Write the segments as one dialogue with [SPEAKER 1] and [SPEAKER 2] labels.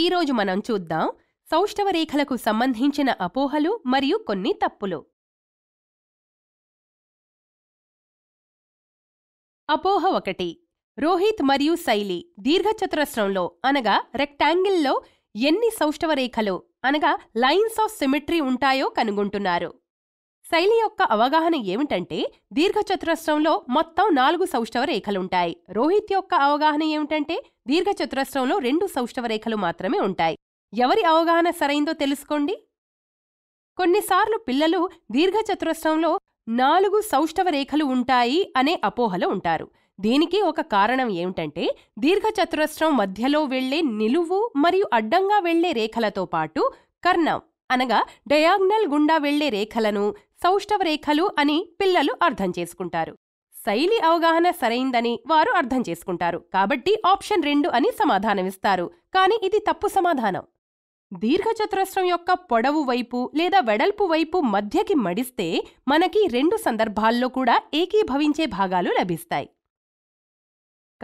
[SPEAKER 1] ఈరోజు మనం చూద్దాం సౌష్ఠవరేఖలకు సంబంధించిన అపోహలు మరియు కొన్ని తప్పులు అపోహ ఒకటి రోహిత్ మరియు శైలి దీర్ఘచతురస్రంలో అనగా రెక్టాంగిల్లో ఎన్ని సౌష్ఠవరేఖలు అనగా లైన్స్ ఆఫ్ సిమెట్రీ ఉంటాయో కనుగొంటున్నారు శైలి యొక్క అవగాహన ఏమిటంటే దీర్ఘచతురస్రంలో మొత్తం నాలుగు సౌష్ఠవ రేఖలుంటాయి రోహిత్ యొక్క అవగాహన ఏమిటంటే దీర్ఘచతురస్రంలో రెండు సౌష్ఠవ రేఖలు మాత్రమే ఉంటాయి ఎవరి అవగాహన సరైందో తెలుసుకోండి కొన్నిసార్లు పిల్లలు దీర్ఘచతురస్రంలో నాలుగు సౌష్ఠవ రేఖలు ఉంటాయి అనే అపోహలో ఉంటారు దీనికి ఒక కారణం ఏమిటంటే దీర్ఘచతురస్రం మధ్యలో వెళ్లే నిలువు మరియు అడ్డంగా వెళ్లే రేఖలతో పాటు కర్ణం అనగా డయాగ్నల్ గుండా వెళ్లే రేఖలను సౌష్ఠవ రేఖలు అని పిల్లలు అర్థం చేసుకుంటారు శైలి అవగాహన సరైందని వారు అర్థం చేసుకుంటారు కాబట్టి ఆప్షన్ రెండు అని సమాధానమిస్తారు కానీ ఇది తప్పు సమాధానం దీర్ఘచతురస్రం యొక్క పొడవు వైపు లేదా వెడల్పు వైపు మధ్యకి మడిస్తే మనకి రెండు సందర్భాల్లో కూడా ఏకీభవించే భాగాలు లభిస్తాయి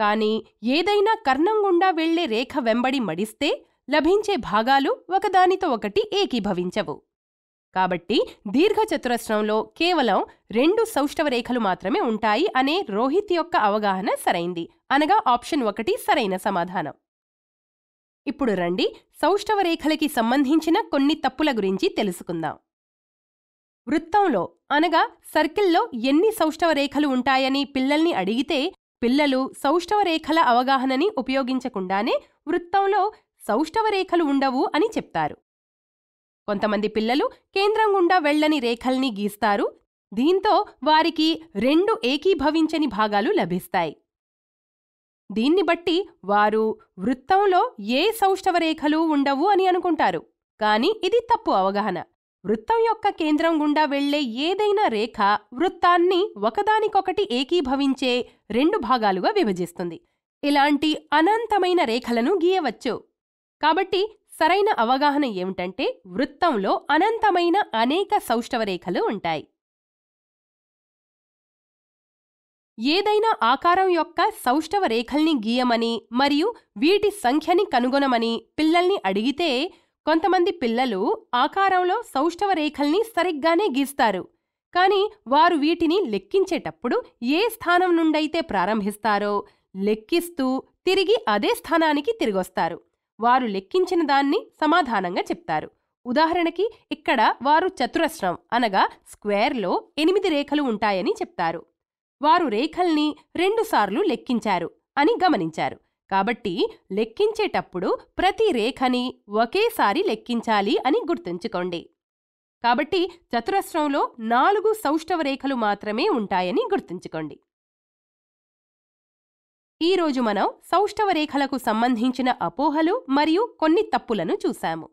[SPEAKER 1] కానీ ఏదైనా కర్ణం గుండా వెళ్లే రేఖ వెంబడి మడిస్తే లభించే భాగాలు ఒకదానితో ఒకటి ఏకీభవించవు కాబట్టి దీర్ఘచతురస్రంలో కేవలం రెండు సౌష్ఠవ రేఖలు మాత్రమే ఉంటాయి అనే రోహిత్ యొక్క అవగాహన సరైంది అనగా ఆప్షన్ ఒకటి సరైన సమాధానం ఇప్పుడు రండి సౌష్ఠవ రేఖలకి సంబంధించిన కొన్ని తప్పుల గురించి తెలుసుకుందాం వృత్తంలో అనగా సర్కిల్లో ఎన్ని సౌష్ఠవ రేఖలు ఉంటాయని పిల్లల్ని అడిగితే పిల్లలు సౌష్ఠవ రేఖల అవగాహనని ఉపయోగించకుండానే వృత్తంలో సౌష్ఠవ రేఖలు ఉండవు అని చెప్తారు కొంతమంది పిల్లలు కేంద్రం గుండా వెళ్లని రేఖల్ని గీస్తారు దీంతో వారికి రెండు ఏకీభవించని భాగాలు లభిస్తాయి దీన్ని బట్టి వారు వృత్తంలో ఏ సౌష్ఠవ రేఖలు ఉండవు అని అనుకుంటారు కాని ఇది తప్పు అవగాహన వృత్తం యొక్క కేంద్రం గుండా వెళ్లే ఏదైనా రేఖ వృత్తాన్ని ఒకదానికొకటి ఏకీభవించే రెండు భాగాలుగా విభజిస్తుంది ఇలాంటి అనంతమైన రేఖలను గీయవచ్చు కాబట్టి సరైన అవగాహన ఏమిటంటే వృత్తంలో అనంతమైన అనేక సౌష్టవరేఖలు ఉంటాయి ఏదైనా ఆకారం యొక్క సౌష్టవ రేఖల్ని గీయమని మరియు వీటి సంఖ్యని కనుగొనమని పిల్లల్ని అడిగితే కొంతమంది పిల్లలు ఆకారంలో సౌష్టవ రేఖల్ని సరిగ్గానే గీస్తారు కానీ వారు వీటిని లెక్కించేటప్పుడు ఏ స్థానం నుండైతే ప్రారంభిస్తారో లెక్కిస్తూ తిరిగి అదే స్థానానికి తిరిగొస్తారు వారు లెక్కించిన దాన్ని సమాధానంగా చెప్తారు ఉదాహరణకి ఇక్కడ వారు చతురస్రం అనగా స్క్వేర్లో ఎనిమిది రేఖలు ఉంటాయని చెప్తారు వారు రేఖల్ని రెండుసార్లు లెక్కించారు అని గమనించారు కాబట్టి లెక్కించేటప్పుడు ప్రతి రేఖని ఒకేసారి లెక్కించాలి అని గుర్తుంచుకోండి కాబట్టి చతురస్రంలో నాలుగు సౌష్ఠవ రేఖలు మాత్రమే ఉంటాయని గుర్తుంచుకోండి ఈరోజు మనం సౌష్ఠవ రేఖలకు సంబంధించిన అపోహలు మరియు కొన్ని తప్పులను చూశాము